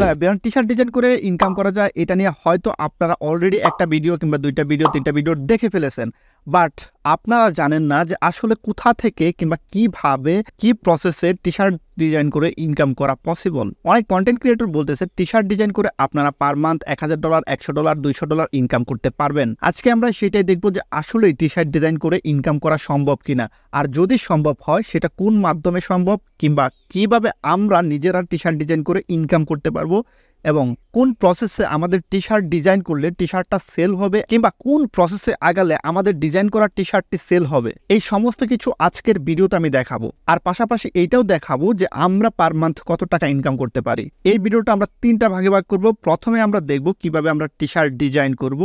Hello everyone T shirt design করে income করা যায় এটা নিয়ে হয়তো আপনারা অলরেডি একটা ভিডিও কিংবা দুইটা ভিডিও তিনটা ভিডিও দেখে ফেলেছেন বাট আপনারা জানেন না যে আসলে কোথা থেকে কিংবা কিভাবে কি প্রসেসে টি শার্ট ডিজাইন করে ইনকাম করা পসিবল অনেক কন্টেন্ট ক্রিয়েটর বলতেছে টি শার্ট ডিজাইন করে আপনারা পার মান্থ এক হাজার ডলার একশো ডলার দুইশো ডলার ইনকাম করতে পারবেন আজকে আমরা সেটাই দেখব যে আসলে টি শার্ট ডিজাইন করে ইনকাম করা সম্ভব কিনা আর যদি সম্ভব হয় সেটা কোন মাধ্যমে সম্ভব কিংবা কিভাবে আমরা নিজেরা টি শার্ট ডিজাইন করে ইনকাম করতে পারবো এবং কোন প্রসেসে আমাদের টি শার্ট ডিজাইন করলে টি শার্টটা সেল হবে কিংবা কোন প্রসেসে আগালে আমাদের ডিজাইন করা টি শার্টটি সেল হবে এই সমস্ত কিছু আজকের ভিডিওতে আমি দেখাবো আর পাশাপাশি এইটাও দেখাবো যে আমরা পার মান্থ কত টাকা ইনকাম করতে পারি এই ভিডিওটা আমরা তিনটা ভাগে ভাগ করব প্রথমে আমরা দেখব কিভাবে আমরা টি শার্ট ডিজাইন করব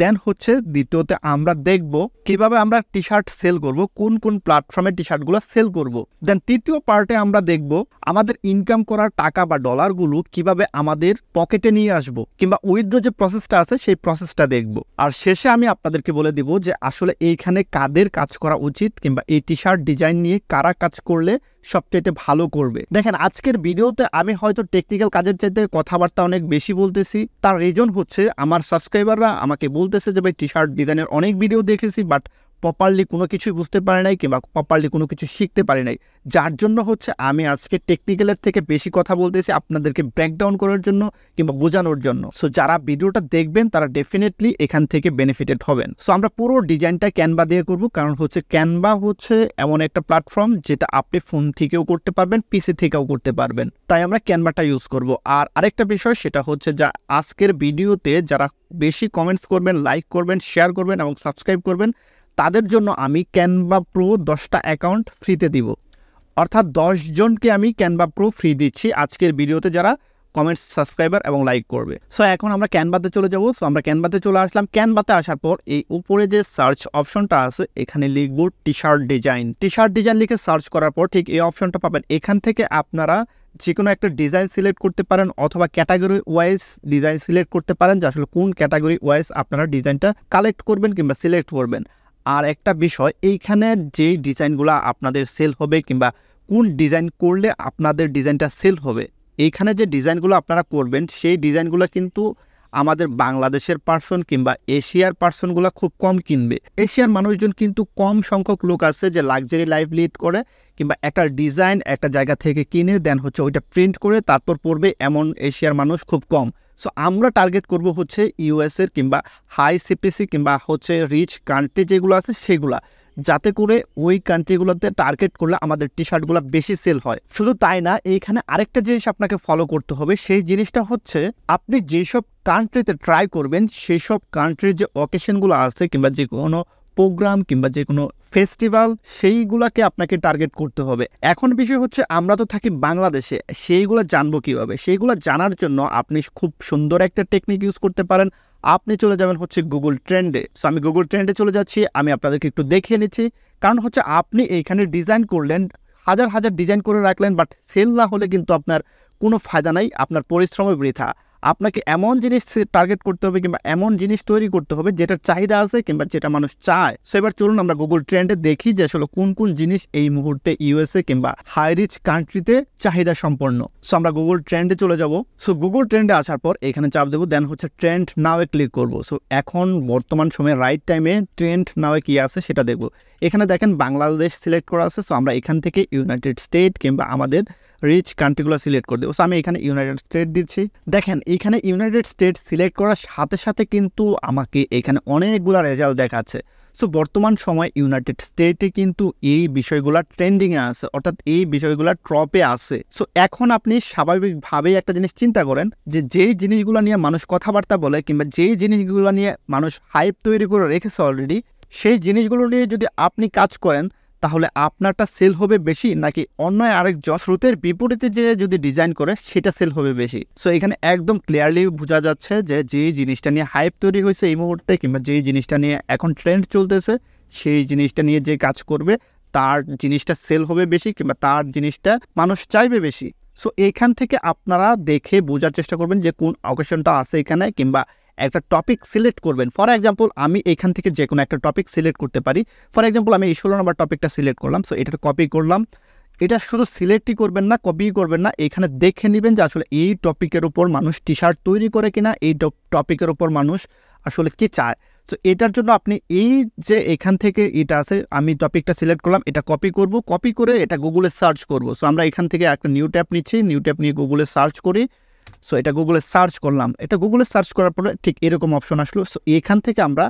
দেন হচ্ছে দ্বিতীয়তে আমরা দেখব কিভাবে আমরা টি শার্ট সেল করব কোন কোন প্ল্যাটফর্মে টি শার্টগুলো সেল করব দেন তৃতীয় পার্টে আমরা দেখব আমাদের ইনকাম করার টাকা বা ডলারগুলো কিভাবে আমাদের পকেটে নিয়ে আসব কিংবা উইথড্র যে প্রসেসটা আছে সেই প্রসেসটা দেখব আর শেষে আমি আপনাদেরকে বলে দিব যে আসলে এইখানে কাদের কাজ করা উচিত কিংবা এই টি শার্ট ডিজাইন নিয়ে কারা কাজ করলে সবচেয়ে ভালো করবে দেখেন আজকের ভিডিওতে আমি হয়তো টেকনিক্যাল কাজের চাইতে কথাবার্তা অনেক বেশি বলতেছি তার রিজন হচ্ছে আমার সাবস্ক্রাইবাররা আমাকে বলতেছে যে ভাই টি শার্ট ডিজাইনের অনেক ভিডিও দেখেছি বাট প্রপারলি কোনো কিছুই বুঝতে পারে নাই কিংবা প্রপারলি কোনো কিছু শিখতে পারে নাই যার জন্য হচ্ছে আমি আজকে টেকনিক্যালের থেকে বেশি কথা বলতেছি আপনাদেরকে ব্রেকডাউন করার জন্য কিংবা বোঝানোর জন্য সো যারা ভিডিওটা দেখবেন তারা ডেফিনেটলি এখান থেকে বেনিফিটেড হবেন সো আমরা পুরো ডিজাইনটা ক্যানভা দিয়ে করব কারণ হচ্ছে ক্যানভা হচ্ছে এমন একটা প্ল্যাটফর্ম যেটা আপনি ফোন থেকেও করতে পারবেন পিসি থেকেও করতে পারবেন তাই আমরা ক্যানভাটা ইউজ করব আর আরেকটা বিষয় সেটা হচ্ছে যা আজকের ভিডিওতে যারা বেশি কমেন্টস করবেন লাইক করবেন শেয়ার করবেন এবং সাবস্ক্রাইব করবেন তাদের জন্য আমি ক্যানভা প্রো দশটা অ্যাকাউন্ট ফ্রিতে দিব অর্থাৎ জনকে আমি ক্যানভা প্রো ফ্রি দিচ্ছি আজকের ভিডিওতে যারা কমেন্টস সাবস্ক্রাইবার এবং লাইক করবে সো এখন আমরা ক্যানভাতে চলে যাব সো আমরা ক্যানভাতে চলে আসলাম ক্যানভাতে আসার পর এই উপরে যে সার্চ অপশনটা আছে এখানে লিখব T shirt design T shirt design লিখে সার্চ করার পর ঠিক এই অপশনটা পাবেন এখান থেকে আপনারা যে কোনো একটা ডিজাইন সিলেক্ট করতে পারেন অথবা ক্যাটাগরি ওয়াইজ ডিজাইন সিলেক্ট করতে পারেন যে আসলে কোন ক্যাটাগরি ওয়াইজ আপনারা ডিজাইনটা কালেক্ট করবেন কিংবা সিলেক্ট করবেন আর একটা বিষয় এইখানে যে ডিজাইনগুলো আপনাদের সেল হবে কিংবা কোন ডিজাইন করলে আপনাদের ডিজাইনটা সেল হবে এইখানে যে ডিজাইনগুলো আপনারা করবেন সেই ডিজাইনগুলো কিন্তু আমাদের বাংলাদেশের পার্সন কিংবা এশিয়ার পার্সনগুলো খুব কম কিনবে এশিয়ার মানুষজন কিন্তু কম সংখ্যক লোক আছে যে লাক্সারি লাইফ লিড করে কিংবা একটা ডিজাইন একটা জায়গা থেকে কিনে দেন হচ্ছে ওইটা প্রিন্ট করে তারপর পড়বে এমন এশিয়ার মানুষ খুব কম সো আমরা টার্গেট করব হচ্ছে ইউএসের কিংবা হাই সিপিসি কিংবা হচ্ছে রিচ কান্ট্রি যেগুলো আছে সেগুলো যাতে করে ওই কান্ট্রিগুলোতে টার্গেট করলে আমাদের টি শার্টগুলো বেশি সেল হয় শুধু তাই না এইখানে আরেকটা জিনিস আপনাকে ফলো করতে হবে সেই জিনিসটা হচ্ছে আপনি যেসব কান্ট্রিতে ট্রাই করবেন সেই সব কান্ট্রির যে অকেশনগুলো আছে কিংবা যে কোনো প্রোগ্রাম কিংবা যে কোনো ফেস্টিভ্যাল সেইগুলাকে আপনাকে টার্গেট করতে হবে এখন বিষয় হচ্ছে আমরা তো থাকি বাংলাদেশে সেইগুলো জানবো কিভাবে সেইগুলো জানার জন্য আপনি খুব সুন্দর একটা টেকনিক ইউজ করতে পারেন আপনি চলে যাবেন হচ্ছে গুগল ট্রেন্ডে সো আমি গুগল ট্রেন্ডে চলে যাচ্ছি আমি আপনাদেরকে একটু দেখিয়ে নিচ্ছি কারণ হচ্ছে আপনি এইখানে ডিজাইন করলেন হাজার হাজার ডিজাইন করে রাখলেন বাট সেল না হলে কিন্তু আপনার কোনো ফায়দা নাই আপনার পরিশ্রমে বৃথা আপনাকে এমন জিনিস টার্গেট করতে হবে কিংবা এমন জিনিস তৈরি করতে হবে যেটার চাহিদা আছে কিংবা যেটা মানুষ চায় সো এবার চলুন আমরা গুগল ট্রেন্ডে দেখি যে আসলে কোন কোন জিনিস এই মুহূর্তে ইউএসএ কিংবা হাই রিচ কান্ট্রিতে চাহিদা সম্পন্ন সো আমরা গুগল ট্রেন্ডে চলে যাব সো গুগল ট্রেন্ডে আসার পর এখানে চাপ দেবো দেন হচ্ছে ট্রেন্ড নাওয়ে ক্লিক করব সো এখন বর্তমান সময়ে রাইট টাইমে ট্রেন্ড নাওয়ে কী আছে সেটা দেখব এখানে দেখেন বাংলাদেশ সিলেক্ট করা আছে সো আমরা এখান থেকে ইউনাইটেড স্টেট কিংবা আমাদের রিচ কান্ট্রিগুলো সিলেক্ট করে দেবো সো আমি এখানে ইউনাইটেড স্টেট দিচ্ছি দেখেন এখানে ইউনাইটেড স্টেট সিলেক্ট করার সাথে সাথে কিন্তু আমাকে এখানে অনেকগুলো রেজাল্ট দেখাচ্ছে সো বর্তমান সময় ইউনাইটেড স্টেটে কিন্তু এই বিষয়গুলো ট্রেন্ডিংয়ে আছে অর্থাৎ এই বিষয়গুলো ট্রপে আছে সো এখন আপনি স্বাভাবিকভাবেই একটা জিনিস চিন্তা করেন যে যেই জিনিসগুলো নিয়ে মানুষ কথাবার্তা বলে কিংবা যেই জিনিসগুলো নিয়ে মানুষ হাইপ তৈরি করে রেখেছে অলরেডি সেই জিনিসগুলো নিয়ে যদি আপনি কাজ করেন তাহলে আপনারটা সেল হবে বেশি নাকি অন্য আরেক শ্রুতের বিপরীতে যে যদি ডিজাইন করে সেটা সেল হবে বেশি সো এখানে একদম ক্লিয়ারলি বোঝা যাচ্ছে যে যে জিনিসটা নিয়ে হাইপ তৈরি হয়েছে এই মুহূর্তে কিংবা যে জিনিসটা নিয়ে এখন ট্রেন্ড চলতেছে সেই জিনিসটা নিয়ে যে কাজ করবে তার জিনিসটা সেল হবে বেশি কিংবা তার জিনিসটা মানুষ চাইবে বেশি সো এখান থেকে আপনারা দেখে বোঝার চেষ্টা করবেন যে কোন অকেশনটা আছে এখানে কিংবা একটা টপিক সিলেক্ট করবেন ফর এক্সাম্পল আমি এখান থেকে যে কোনো একটা টপিক সিলেক্ট করতে পারি ফর এক্সাম্পল আমি এই ষোলো নম্বর টপিকটা সিলেক্ট করলাম সো এটা কপি করলাম এটা শুধু সিলেক্টই করবেন না কপিই করবেন না এখানে দেখে নেবেন যে আসলে এই টপিকের উপর মানুষ টি শার্ট তৈরি করে কিনা এই টপিকের উপর মানুষ আসলে কি চায় সো এটার জন্য আপনি এই যে এখান থেকে এটা আছে আমি টপিকটা সিলেক্ট করলাম এটা কপি করব কপি করে এটা গুগলে সার্চ করব সো আমরা এখান থেকে একটা নিউ ট্যাপ নিচ্ছি নিউ ট্যাপ নিয়ে গুগলে সার্চ করি সো এটা গুগলে সার্চ করলাম এটা গুগলে সার্চ করার পরে ঠিক এরকম অপশন আসলো সো এখান থেকে আমরা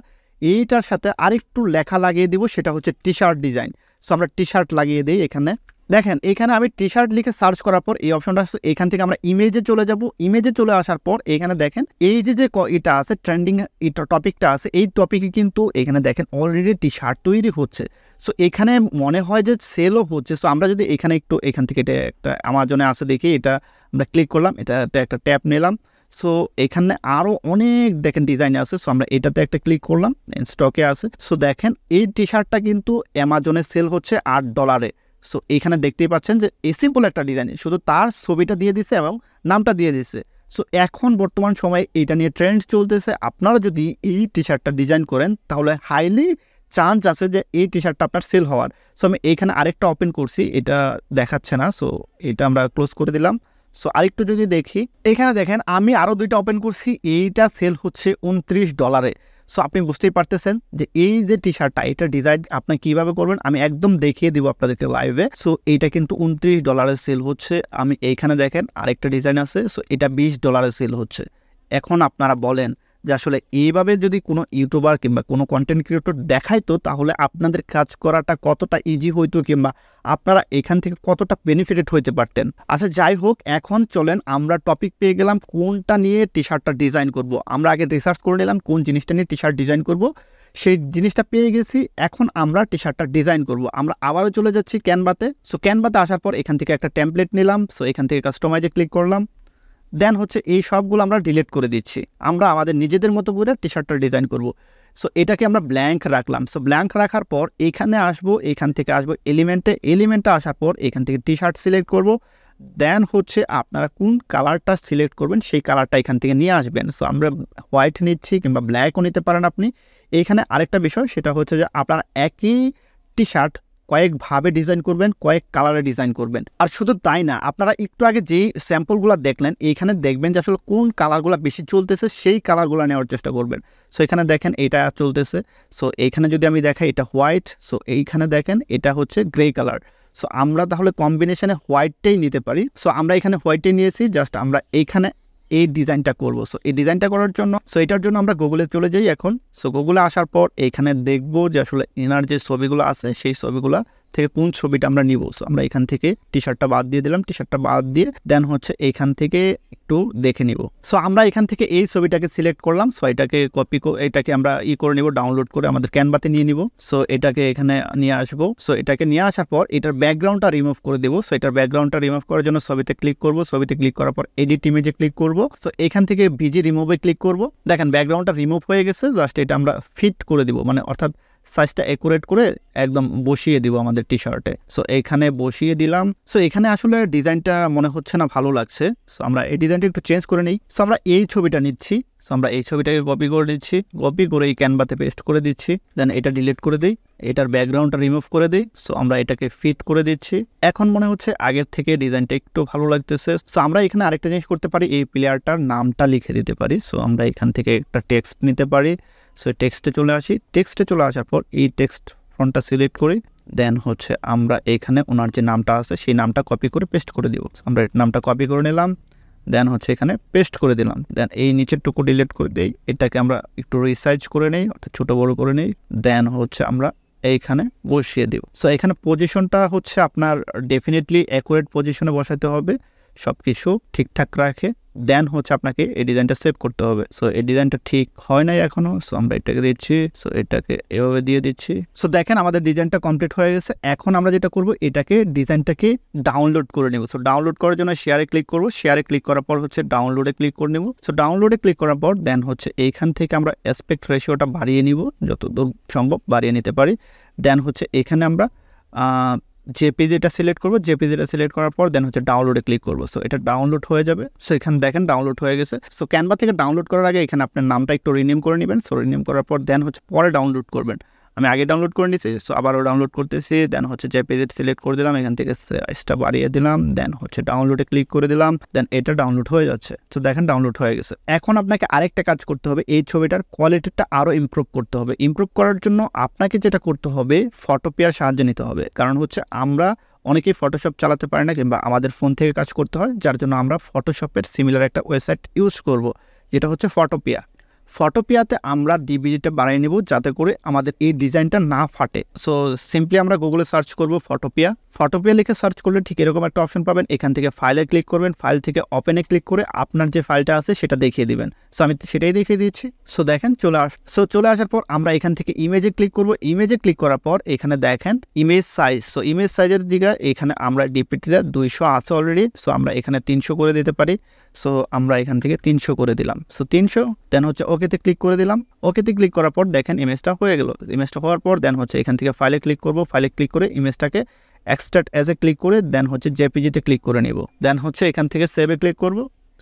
এইটার সাথে আরেকটু লেখা লাগিয়ে দিব সেটা হচ্ছে টি শার্ট ডিজাইন সো আমরা টি শার্ট লাগিয়ে দিই এখানে দেখেন এখানে আমি টি শার্ট লিখে সার্চ করার পর এই অপশনটা আসছে এখান থেকে আমরা ইমেজে চলে যাব ইমেজে চলে আসার পর এখানে দেখেন এই যে যে এটা আছে ট্রেন্ডিং এটা টপিকটা আছে এই টপিকে কিন্তু এখানে দেখেন অলরেডি টি শার্ট তৈরি হচ্ছে সো এখানে মনে হয় যে সেলও হচ্ছে সো আমরা যদি এখানে একটু এখান থেকে এটা একটা আমাজনে আসে দেখি এটা আমরা ক্লিক করলাম এটাতে একটা ট্যাপ নিলাম সো এখানে আরও অনেক দেখেন ডিজাইন আছে সো আমরা এটাতে একটা ক্লিক করলাম স্টকে আছে সো দেখেন এই টি শার্টটা কিন্তু অ্যামাজনে সেল হচ্ছে আট ডলারে সো এখানে দেখতেই পাচ্ছেন যে এ সিম্পল একটা ডিজাইন শুধু তার ছবিটা দিয়ে দিছে এবং নামটা দিয়ে দিছে সো এখন বর্তমান সময়ে এটা নিয়ে ট্রেন্ড চলতেছে আপনারা যদি এই টি শার্টটা ডিজাইন করেন তাহলে হাইলি চান্স আছে যে এই টি শার্টটা আপনার সেল হওয়ার সো আমি এইখানে আরেকটা ওপেন করছি এটা দেখাচ্ছে না সো এটা আমরা ক্লোজ করে দিলাম সো আরেকটু যদি দেখি এখানে দেখেন আমি আরও দুইটা ওপেন করছি এইটা সেল হচ্ছে উনত্রিশ ডলারে সো আপনি বুঝতেই পারতেছেন যে এই যে টি শার্টটা এটা ডিজাইন আপনি কিভাবে করবেন আমি একদম দেখিয়ে দিব আপনাদেরকে লাইভে সো এইটা কিন্তু উনত্রিশ ডলারে সেল হচ্ছে আমি এইখানে দেখেন আরেকটা ডিজাইন আছে সো এটা বিশ ডলারে সেল হচ্ছে এখন আপনারা বলেন যে আসলে এইভাবে যদি কোনো ইউটিউবার কিংবা কোনো কন্টেন্ট ক্রিয়েটর দেখাইতো তাহলে আপনাদের কাজ করাটা কতটা ইজি হইতো কিংবা আপনারা এখান থেকে কতটা বেনিফিটেড হইতে পারতেন আচ্ছা যাই হোক এখন চলেন আমরা টপিক পেয়ে গেলাম কোনটা নিয়ে টি শার্টটা ডিজাইন করব। আমরা আগে রিসার্চ করে নিলাম কোন জিনিসটা নিয়ে টি শার্ট ডিজাইন করব। সেই জিনিসটা পেয়ে গেছি এখন আমরা টি শার্টটা ডিজাইন করব। আমরা আবারও চলে যাচ্ছি ক্যানভাতে সো ক্যানভাতে আসার পর এখান থেকে একটা ট্যাম্পলেট নিলাম সো এখান থেকে কাস্টমাইজে ক্লিক করলাম দেন হচ্ছে এই সবগুলো আমরা ডিলিট করে দিচ্ছি আমরা আমাদের নিজেদের মতো করে টি শার্টটা ডিজাইন করব সো এটাকে আমরা ব্ল্যাঙ্ক রাখলাম সো ব্ল্যাঙ্ক রাখার পর এখানে আসব এখান থেকে আসব এলিমেন্টে এলিমেন্টে আসার পর এখান থেকে টি শার্ট সিলেক্ট করব দেন হচ্ছে আপনারা কোন কালারটা সিলেক্ট করবেন সেই কালারটা এখান থেকে নিয়ে আসবেন সো আমরা হোয়াইট নিচ্ছি কিংবা ব্ল্যাকও নিতে পারেন আপনি এখানে আরেকটা বিষয় সেটা হচ্ছে যে আপনারা একই টি শার্ট কয়েকভাবে ডিজাইন করবেন কয়েক কালারে ডিজাইন করবেন আর শুধু তাই না আপনারা একটু আগে যেই স্যাম্পলগুলো দেখলেন এইখানে দেখবেন যে আসলে কোন কালারগুলো বেশি চলতেছে সেই কালারগুলো নেওয়ার চেষ্টা করবেন সো এখানে দেখেন এটা চলতেছে সো এইখানে যদি আমি দেখাই এটা হোয়াইট সো এইখানে দেখেন এটা হচ্ছে গ্রে কালার সো আমরা তাহলে কম্বিনেশনে হোয়াইটটাই নিতে পারি সো আমরা এখানে হোয়াইটটাই নিয়েছি জাস্ট আমরা এইখানে এই ডিজাইনটা করব সো এই ডিজাইনটা করার জন্য সো এটার জন্য আমরা গুগলে চলে যাই এখন সো গুগলে আসার পর এখানে দেখব যে আসলে এনার যে ছবিগুলো আছে সেই ছবিগুলো থেকে কোন ছবিটা আমরা নিব সো আমরা এখান থেকে টি শার্টটা বাদ দিয়ে দিলাম টি শার্টটা বাদ দিয়ে দেন হচ্ছে এইখান থেকে একটু দেখে নিব সো আমরা এখান থেকে এই ছবিটাকে সিলেক্ট করলাম সো এটাকে কপি এটাকে আমরা ই করে নিব ডাউনলোড করে আমাদের ক্যানভাতে নিয়ে নিব সো এটাকে এখানে নিয়ে আসবো সো এটাকে নিয়ে আসার পর এটার ব্যাকগ্রাউন্ডটা রিমুভ করে দেবো সো এটার ব্যাকগ্রাউন্ডটা রিমুভ করার জন্য ছবিতে ক্লিক করব ছবিতে ক্লিক করার পর এডিট ইমেজে ক্লিক করব সো এখান থেকে ভিজি রিমুভে ক্লিক করব দেখেন ব্যাকগ্রাউন্ডটা রিমুভ হয়ে গেছে জাস্ট এটা আমরা ফিট করে দিব মানে অর্থাৎ সাইজটা অ্যাকুরেট করে একদম বসিয়ে দিব আমাদের টি শার্টে সো এখানে বসিয়ে দিলাম সো এখানে আসলে ডিজাইনটা মনে হচ্ছে না ভালো লাগছে সো আমরা এই ডিজাইনটা একটু চেঞ্জ করে নিই সো আমরা এই ছবিটা নিচ্ছি সো আমরা এই ছবিটাকে কপি করে দিচ্ছি কপি করে এই ক্যানভাতে পেস্ট করে দিচ্ছি দেন এটা ডিলিট করে দিই এটার ব্যাকগ্রাউন্ডটা রিমুভ করে দিই সো আমরা এটাকে ফিট করে দিচ্ছি এখন মনে হচ্ছে আগের থেকে ডিজাইনটা একটু ভালো লাগতেছে সো আমরা এখানে আরেকটা জিনিস করতে পারি এই প্লেয়ারটার নামটা লিখে দিতে পারি সো আমরা এখান থেকে একটা টেক্সট নিতে পারি সো টেক্সটে চলে আসি টেক্সটে চলে আসার পর এই টেক্সট ফ্রন্টটা সিলেক্ট করি দেন হচ্ছে আমরা এখানে ওনার যে নামটা আছে সেই নামটা কপি করে পেস্ট করে দিব আমরা নামটা কপি করে নিলাম দেন হচ্ছে এখানে পেস্ট করে দিলাম দেন এই নিচের টুকু ডিলিট করে দিই এটাকে আমরা একটু রিসাইজ করে নিই অর্থাৎ ছোটো বড়ো করে নিই দেন হচ্ছে আমরা এইখানে বসিয়ে দেব সো এখানে পজিশনটা হচ্ছে আপনার ডেফিনেটলি অ্যাকুরেট পজিশনে বসাতে হবে সব কিছু ঠিকঠাক রাখে দেন হচ্ছে আপনাকে এই ডিজাইনটা সেভ করতে হবে সো এই ডিজাইনটা ঠিক হয় নাই এখনও সো আমরা এটাকে দিচ্ছি সো এটাকে এভাবে দিয়ে দিচ্ছি সো দেখেন আমাদের ডিজাইনটা কমপ্লিট হয়ে গেছে এখন আমরা যেটা করব এটাকে ডিজাইনটাকে ডাউনলোড করে নেব সো ডাউনলোড করার জন্য শেয়ারে ক্লিক করব শেয়ারে ক্লিক করার পর হচ্ছে ডাউনলোডে ক্লিক করে নেব সো ডাউনলোডে ক্লিক করার পর দেন হচ্ছে এইখান থেকে আমরা অ্যাসপেক্ট রেশিওটা বাড়িয়ে নিব যতদূর সম্ভব বাড়িয়ে নিতে পারি দেন হচ্ছে এখানে আমরা যে জেপিজিটা সিলেক্ট করবো যে জেপিজিটা সিলেক্ট করার পর দেন হচ্ছে ডাউনলোডে ক্লিক করবো সো এটা ডাউনলোড হয়ে যাবে সো এখানে দেখেন ডাউনলোড হয়ে গেছে সো ক্যানভা থেকে ডাউনলোড করার আগে এখানে আপনার নামটা একটু রিনিউম করে নেবেন সো রিনিউম করার পর দেন হচ্ছে পরে ডাউনলোড করবেন আমি আগে ডাউনলোড করে নিয়েছি সো আবারও ডাউনলোড করতেছি দেন হচ্ছে যে পেজেট সিলেক্ট করে দিলাম এখান থেকে সাইজটা বাড়িয়ে দিলাম দেন হচ্ছে ডাউনলোডে ক্লিক করে দিলাম দেন এটা ডাউনলোড হয়ে যাচ্ছে সো দেখেন ডাউনলোড হয়ে গেছে এখন আপনাকে আরেকটা কাজ করতে হবে এই ছবিটার কোয়ালিটিটা আরও ইমপ্রুভ করতে হবে ইমপ্রুভ করার জন্য আপনাকে যেটা করতে হবে ফটোপিয়ার সাহায্য নিতে হবে কারণ হচ্ছে আমরা অনেকেই ফটোশপ চালাতে পারে না কিংবা আমাদের ফোন থেকে কাজ করতে হয় যার জন্য আমরা ফটোশপের সিমিলার একটা ওয়েবসাইট ইউজ করব যেটা হচ্ছে ফটোপিয়া ফটোপিয়াতে আমরা ডিবিডিটা বাড়িয়ে নেব যাতে করে আমাদের এই ডিজাইনটা না ফাটে সো সিম্পলি আমরা গুগলে সার্চ করব ফটোপিয়া ফটোপিয়া লিখে সার্চ করলে ঠিক এরকম একটা অপশন পাবেন এখান থেকে ফাইলে ক্লিক করবেন ফাইল থেকে ওপেনে ক্লিক করে আপনার যে ফাইলটা আছে সেটা দেখিয়ে দিবেন সো আমি সেটাই দেখিয়ে দিচ্ছি সো দেখেন চলে আস সো চলে আসার পর আমরা এখান থেকে ইমেজে ক্লিক করব ইমেজে ক্লিক করার পর এখানে দেখেন ইমেজ সাইজ সো ইমেজ সাইজের দিকে এখানে আমরা ডিপিটিটা দুইশো আছে অলরেডি সো আমরা এখানে তিনশো করে দিতে পারি সো আমরা এখান থেকে তিনশো করে দিলাম সো তিনশো দেন হচ্ছে ওকে ওকেতে ক্লিক করে দিলাম ওকেতে ক্লিক করার পর দেখেন ইমেজটা হয়ে গেল ইমেজটা হওয়ার পর দেন হচ্ছে এখান থেকে ফাইলে ক্লিক করব ফাইলে ক্লিক করে ইমেজটাকে এক্সট্রাট এ ক্লিক করে দেন হচ্ছে জেপিজিতে ক্লিক করে নেব দেন হচ্ছে এখান থেকে সেভে ক্লিক করব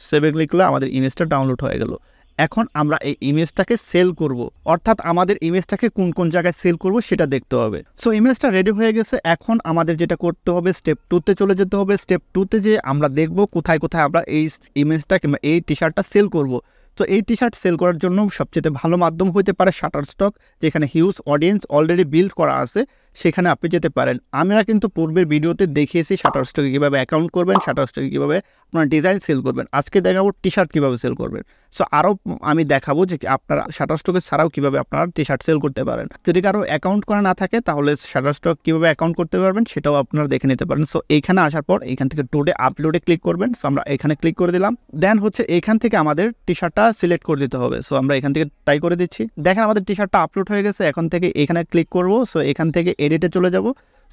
সেভে ক্লিক করলে আমাদের ইমেজটা ডাউনলোড হয়ে গেল এখন আমরা এই ইমেজটাকে সেল করব। অর্থাৎ আমাদের ইমেজটাকে কোন কোন জায়গায় সেল করব সেটা দেখতে হবে সো ইমেজটা রেডি হয়ে গেছে এখন আমাদের যেটা করতে হবে স্টেপ টুতে চলে যেতে হবে স্টেপ টুতে যে আমরা দেখব কোথায় কোথায় আমরা এই ইমেজটা কিংবা এই টি শার্টটা সেল করবো তো এই টি শার্ট সেল করার জন্য সবচেয়ে ভালো মাধ্যম হতে পারে শাটার স্টক যেখানে হিউজ অডিয়েন্স অলরেডি বিল্ড করা আছে সেখানে আপনি যেতে পারেন আমরা কিন্তু পূর্বের ভিডিওতে দেখিয়েছি শাটার স্টকে কীভাবে অ্যাকাউন্ট করবেন শাটার স্টকে কীভাবে আপনার ডিজাইন সেল করবেন আজকে দেখাবো টি শার্ট কীভাবে সেল করবেন সো আরও আমি দেখাবো যে আপনার শাটার স্টকে ছাড়াও কীভাবে আপনারা টি শার্ট সেল করতে পারেন যদি কারো অ্যাকাউন্ট করা না থাকে তাহলে শাটার স্টক কীভাবে অ্যাকাউন্ট করতে পারবেন সেটাও আপনারা দেখে নিতে পারেন সো এইখানে আসার পর এখান থেকে টুডে আপলোডে ক্লিক করবেন সো আমরা এখানে ক্লিক করে দিলাম দেন হচ্ছে এখান থেকে আমাদের টি শার্টটা সিলেক্ট করে দিতে হবে সো আমরা এখান থেকে ট্রাই করে দিচ্ছি দেখেন আমাদের টি শার্টটা আপলোড হয়ে গেছে এখন থেকে এখানে ক্লিক করবো সো এখান থেকে এডিটে চলে যাব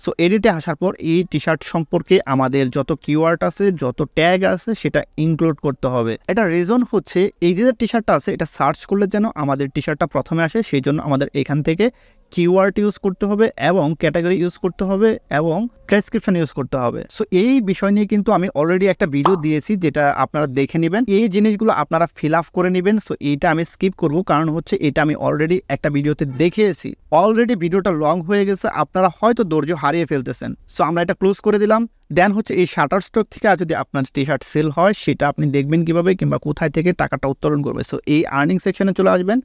সো এডিটে আসার পর এই টি শার্ট সম্পর্কে আমাদের যত কিওয়ার্ড আছে যত ট্যাগ আছে সেটা ইনক্লুড করতে হবে এটা রিজন হচ্ছে এই যে টি শার্টটা আছে এটা সার্চ করলে যেন আমাদের টি শার্টটা প্রথমে আসে সেই জন্য আমাদের এখান থেকে কিওয়ার্ড ইউজ করতে হবে এবং ক্যাটাগরি ইউজ করতে হবে এবং প্রেসক্রিপশন ইউজ করতে হবে সো এই বিষয় নিয়ে কিন্তু আমি অলরেডি একটা ভিডিও দিয়েছি যেটা আপনারা দেখে নেবেন এই জিনিসগুলো আপনারা ফিল আপ করে নেবেন সো এইটা আমি স্কিপ করব কারণ হচ্ছে এটা আমি অলরেডি একটা ভিডিওতে দেখিয়েছি অলরেডি ভিডিওটা লং হয়ে গেছে আপনারা হয়তো ধৈর্য হারিয়ে ফেলতেছেন সো আমরা এটা ক্লোজ করে দিলাম দেন হচ্ছে এই শাটার স্টক থেকে যদি আপনার টি শার্ট সেল হয় সেটা আপনি দেখবেন কিভাবে কিংবা কোথায় থেকে টাকাটা উত্তোলন করবে সো এই আর্নিং সেকশনে চলে আসবেন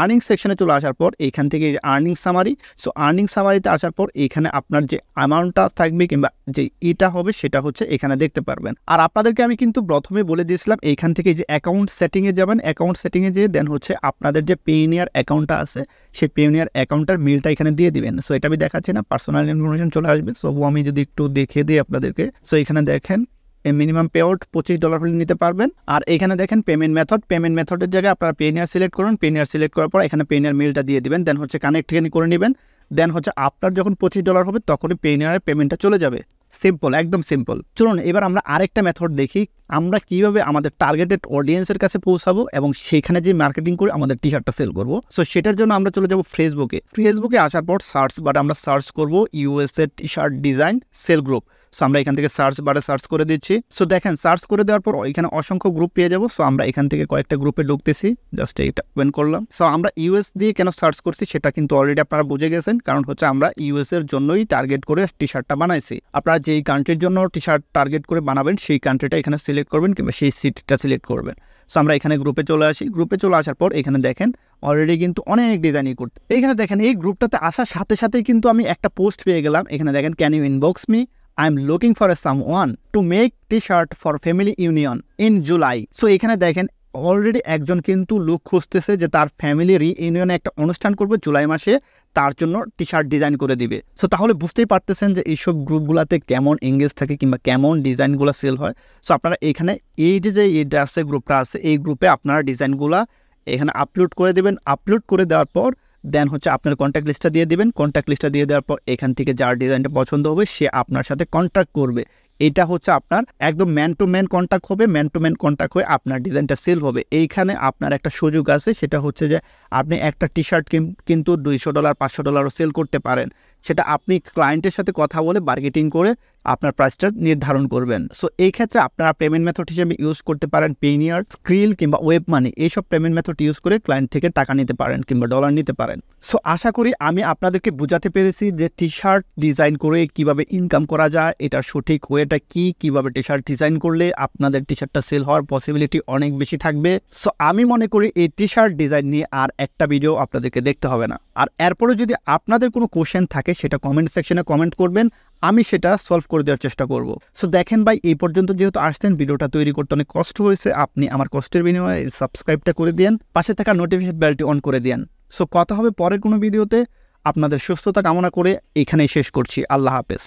আর্নিং সেকশনে চলে আসার পর এইখান থেকে যে আর্নিং সামারি সো আর্নিং সামারিতে আসার পর এখানে আপনার যে অ্যামাউন্টটা থাকবে কিংবা যে এটা হবে সেটা হচ্ছে এখানে দেখতে পারবেন আর আপনাদেরকে আমি কিন্তু প্রথমে বলে দিয়েছিলাম এইখান থেকে যে অ্যাকাউন্ট সেটিংয়ে যাবেন অ্যাকাউন্ট সেটিংয়ে যেয়ে দেন হচ্ছে আপনাদের যে পেনিয়ার অ্যাকাউন্টটা আছে সেই পেনিয়ার অ্যাকাউন্টটার মিলটা এখানে দিয়ে দিবেন সো এটা আমি দেখাচ্ছি না পার্সোনাল ইনফরমেশন চলে আসবে সবু আমি যদি একটু দেখে দিই আপনাদেরকে সো এখানে দেখেন মিনিমাম পেআউট পঁচিশ ডলার হলে নিতে পারবেন আর এখানে দেখেন পেমেন্ট মেথড পেমেন্ট মেথডের জায়গায় আপনারা পেনিয়ার সিলেক্ট করুন পেনিয়ার সিলেক্ট করার পর এখানে পেনিয়ার মেলটা দিয়ে দিবেন দেন হচ্ছে কানেক্ট করে নেবেন দেন হচ্ছে আপনার যখন পঁচিশ ডলার হবে তখনই পেনিয়ারের পেমেন্টটা চলে যাবে সিম্পল একদম সিম্পল চলুন এবার আমরা আরেকটা মেথড দেখি আমরা কিভাবে আমাদের টার্গেটেড অডিয়েন্সের কাছে পৌঁছাবো এবং সেখানে যে মার্কেটিং করে আমাদের টি শার্টটা সেল করবো সো সেটার জন্য আমরা চলে যাব ফেসবুকে ফেসবুকে আসার পর সার্চ বাট আমরা সার্চ করবো USA T shirt design sell group so আমরা এখান থেকে সার্চ বারে সার্চ করে দিচ্ছি সো দেখেন সার্চ করে দেওয়ার পর এখানে অসংখ্য গ্রুপ পেয়ে যাবো সো আমরা এখান থেকে কয়েকটা গ্রুপে ঢুকতেছি জাস্ট এটা ওপেন করলাম সো আমরা ইউএস দিয়ে কেন সার্চ করছি সেটা কিন্তু অলরেডি আপনারা বুঝে গেছেন কারণ হচ্ছে আমরা ইউএস এর জন্যই টার্গেট করে টি শার্টটা বানাইছি আপনারা যেই কান্ট্রির জন্য টি শার্ট টার্গেট করে বানাবেন সেই কান্ট্রিটা এখানে সিলেক্ট করবেন কিংবা সেই সিটটা সিলেক্ট করবেন সো আমরা এখানে গ্রুপে চলে আসি গ্রুপে চলে আসার পর এখানে দেখেন অলরেডি কিন্তু অনেক ডিজাইনই করতে এখানে দেখেন এই গ্রুপটাতে আসার সাথে সাথেই কিন্তু আমি একটা পোস্ট পেয়ে গেলাম এখানে দেখেন can you inbox me I am looking for someone to make T shirt for family union in July so এখানে দেখেন অলরেডি একজন কিন্তু লোক খুঁজতেছে যে তার ফ্যামিলি রিইউনিয়নে একটা অনুষ্ঠান করবে জুলাই মাসে তার জন্য টি শার্ট ডিজাইন করে দিবে সো তাহলে বুঝতেই পারতেছেন যে এইসব গ্রুপগুলোতে কেমন এঙ্গেজ থাকে কিংবা কেমন ডিজাইনগুলো সেল হয় সো আপনারা এখানে এই যে যে এই ড্রেসের গ্রুপটা আছে এই গ্রুপে আপনারা ডিজাইনগুলো এখানে আপলোড করে দেবেন আপলোড করে দেওয়ার পর দেন হচ্ছে আপনার কন্ট্যাক্ট লিস্টটা দিয়ে দিবেন কন্ট্যাক্ট লিস্টটা দিয়ে দেওয়ার পর এখান থেকে যার ডিজাইনটা পছন্দ হবে সে আপনার সাথে কন্ট্যাক্ট করবে এটা হচ্ছে আপনার একদম ম্যান টু ম্যান কন্ট্যাক্ট হবে ম্যান টু ম্যান কন্ট্যাক্ট হয়ে আপনার ডিজাইনটা সেল হবে এইখানে আপনার একটা সুযোগ আছে সেটা হচ্ছে যে আপনি একটা টি শার্ট কিন্তু দুইশো ডলার পাঁচশো ডলারও সেল করতে পারেন সেটা আপনি ক্লায়েন্টের সাথে কথা বলে বার্গেটিং করে আপনার প্রাইসটা নির্ধারণ করবেন সো এই ক্ষেত্রে আপনারা পেমেন্ট মেথড হিসেবে ইউজ করতে পারেন পেনিয়ার স্ক্রিল কিংবা ওয়েব মানি এইসব পেমেন্ট মেথড ইউজ করে ক্লায়েন্ট থেকে টাকা নিতে পারেন কিংবা ডলার নিতে পারেন সো আশা করি আমি আপনাদেরকে বোঝাতে পেরেছি যে টি শার্ট ডিজাইন করে কিভাবে ইনকাম করা যায় এটার সঠিক ওয়েটা কি কিভাবে টি শার্ট ডিজাইন করলে আপনাদের টি শার্টটা সেল হওয়ার পসিবিলিটি অনেক বেশি থাকবে সো আমি মনে করি এই টি শার্ট ডিজাইন নিয়ে আর একটা ভিডিও আপনাদেরকে দেখতে হবে না আর এরপরে যদি আপনাদের কোনো কোশ্চেন থাকে সেটা কমেন্ট সেকশনে কমেন্ট করবেন আমি সেটা সলভ করে দেওয়ার চেষ্টা করব সো দেখেন ভাই এই পর্যন্ত যেহেতু আসতেন ভিডিওটা তৈরি করতে অনেক কষ্ট হয়েছে আপনি আমার কষ্টের বিনিময়ে সাবস্ক্রাইবটা করে দিন পাশে থাকা নোটিফিকেশন বেলটি অন করে দিন সো কথা হবে পরের কোনো ভিডিওতে আপনাদের সুস্থতা কামনা করে এখানেই শেষ করছি আল্লাহ হাফেজ